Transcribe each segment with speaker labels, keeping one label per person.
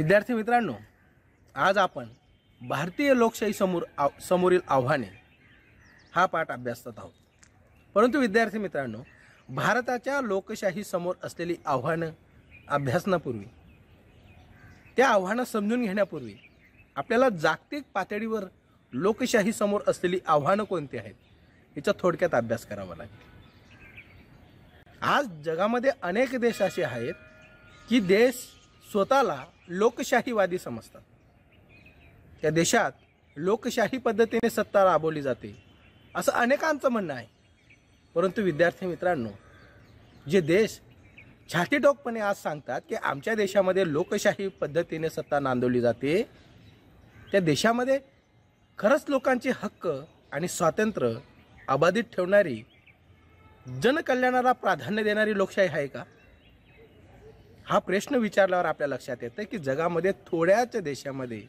Speaker 1: विद्यार्थी मित्रांनो आज आपण भारतीय लोकशाही समोर आव समोरील आव्हाने हा पाठ अभ्यासत आहोत परंतु विद्यार्थी मित्रांनो भारताच्या लोकशाहीसमोर असलेली आव्हानं अभ्यासनापूर्वी त्या आव्हानं समजून घेण्यापूर्वी आपल्याला जागतिक पातळीवर लोकशाहीसमोर असलेली आव्हानं कोणती आहेत याचा थोडक्यात अभ्यास करावा लागेल आज जगामध्ये अनेक देश असे आहेत की देश स्वतःला लोकशाहीवादी समजतात त्या देशात लोकशाही पद्धतीने सत्ता राबवली जाते असं अनेकांचं म्हणणं आहे परंतु विद्यार्थी मित्रांनो जे देश छातीटोकपणे आज सांगतात की आमच्या देशामध्ये लोकशाही पद्धतीने सत्ता नांदवली जाते त्या देशामध्ये खरंच लोकांचे हक्क आणि स्वातंत्र्य अबाधित ठेवणारी जनकल्याणाला प्राधान्य देणारी लोकशाही आहे का हा प्रश्न विचारल्यावर आपल्या लक्षात येतं की जगामध्ये थोड्याच देशामध्ये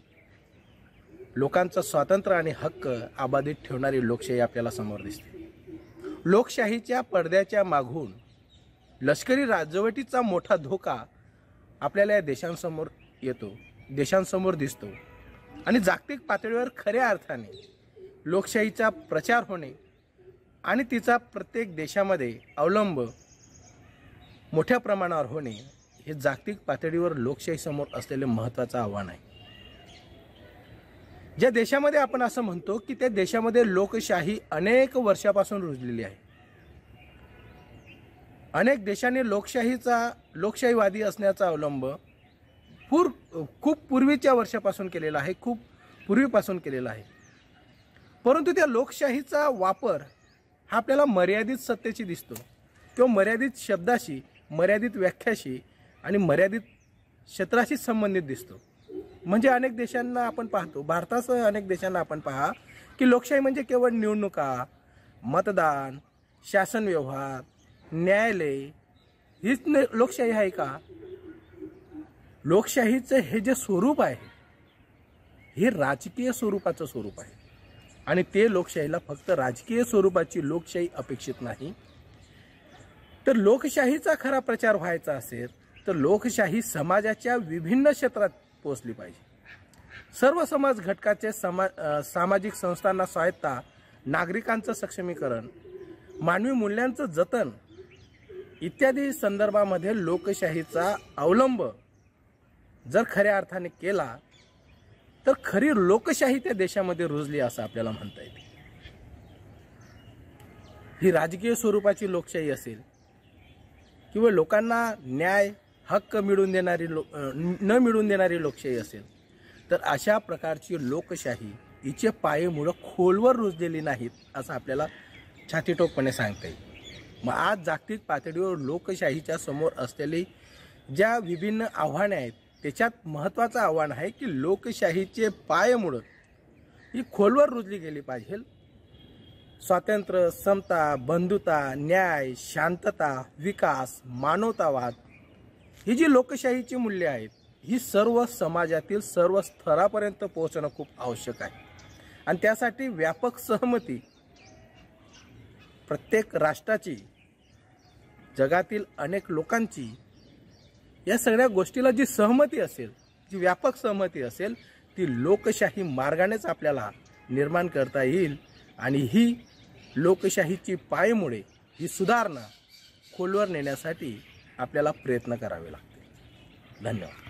Speaker 1: लोकांचं स्वातंत्र्य आणि हक्क अबाधित ठेवणारी लोकशाही आपल्याला समोर दिसते लोकशाहीच्या पडद्याच्या मागून लष्करी राजवटीचा मोठा धोका आपल्याला या देशांसमोर येतो देशांसमोर दिसतो आणि जागतिक पातळीवर खऱ्या अर्थाने लोकशाहीचा प्रचार होणे आणि तिचा प्रत्येक देशामध्ये अवलंब मोठ्या प्रमाणावर होणे हे जागतिक पातळीवर लोकशाहीसमोर असलेले महत्वाचं आव्हान आहे ज्या देशामध्ये आपण असं म्हणतो की त्या देशामध्ये लोकशाही अनेक वर्षापासून रुजलेली आहे अनेक देशांनी लोकशाहीचा लोकशाहीवादी असण्याचा अवलंब पूर खूप पूर्वीच्या वर्षापासून केलेला आहे खूप पूर्वीपासून केलेला आहे परंतु त्या लोकशाहीचा वापर हा आपल्याला मर्यादित सत्तेशी दिसतो किंवा मर्यादित शब्दाशी मर्यादित व्याख्याशी आणि मर्यादित क्षेत्राशी संबंधित दिसतो म्हणजे अनेक देशांना आपण पाहतो भारतासह अनेक देशांना आपण पहा की लोकशाही म्हणजे केवळ निवडणुका मतदान शासन व्यवहार न्यायालय हीच लोकशाही आहे का लोकशाहीचं हे जे स्वरूप आहे हे राजकीय स्वरूपाचं स्वरूप आहे आणि ते लोकशाहीला फक्त राजकीय स्वरूपाची लोकशाही अपेक्षित नाही तर लोकशाहीचा खरा प्रचार व्हायचा असेल तर लोकशाही समाजाच्या विभिन्न क्षेत्रात पोहोचली पाहिजे सर्व समाज घटकाचे समा सामाजिक संस्थांना स्वायत्ता नागरिकांचं सक्षमीकरण मानवी मूल्यांचं जतन इत्यादी संदर्भामध्ये लोकशाहीचा अवलंब जर खऱ्या अर्थाने केला तर खरी लोकशाही त्या देशामध्ये रुजली असं आपल्याला म्हणता येते ही राजकीय स्वरूपाची लोकशाही असेल किंवा लोकांना न्याय हक्क मिळून देणारी लो न मिळून देणारी लोकशाही असेल तर अशा प्रकारची लोकशाही हिचे पायेमुळं खोलवर रुजलेली नाहीत असं आपल्याला छातीटोकपणे सांगता येईल मग आज जागतिक पातळीवर लोकशाहीच्या समोर असलेली ज्या विभिन्न आव्हाने आहेत त्याच्यात महत्त्वाचं आव्हान आहे की लोकशाहीचे पायेमुळं ही खोलवर रुजली गेली पाहिजे स्वातंत्र्य समता बंधुता न्याय शांतता विकास मानवतावाद ही जी लोकशाहीची मूल्य आहेत ही सर्व समाजातील सर्व स्तरापर्यंत पोहोचणं खूप आवश्यक आहे आणि त्यासाठी व्यापक सहमती प्रत्येक राष्ट्राची जगातील अनेक लोकांची या सगळ्या गोष्टीला जी सहमती असेल जी व्यापक सहमती असेल ती लोकशाही मार्गानेच आपल्याला निर्माण करता येईल आणि ही लोकशाहीची पायमुळे ही सुधारणा खोलवर नेण्यासाठी आपल्याला प्रयत्न करावे लागते धन्यवाद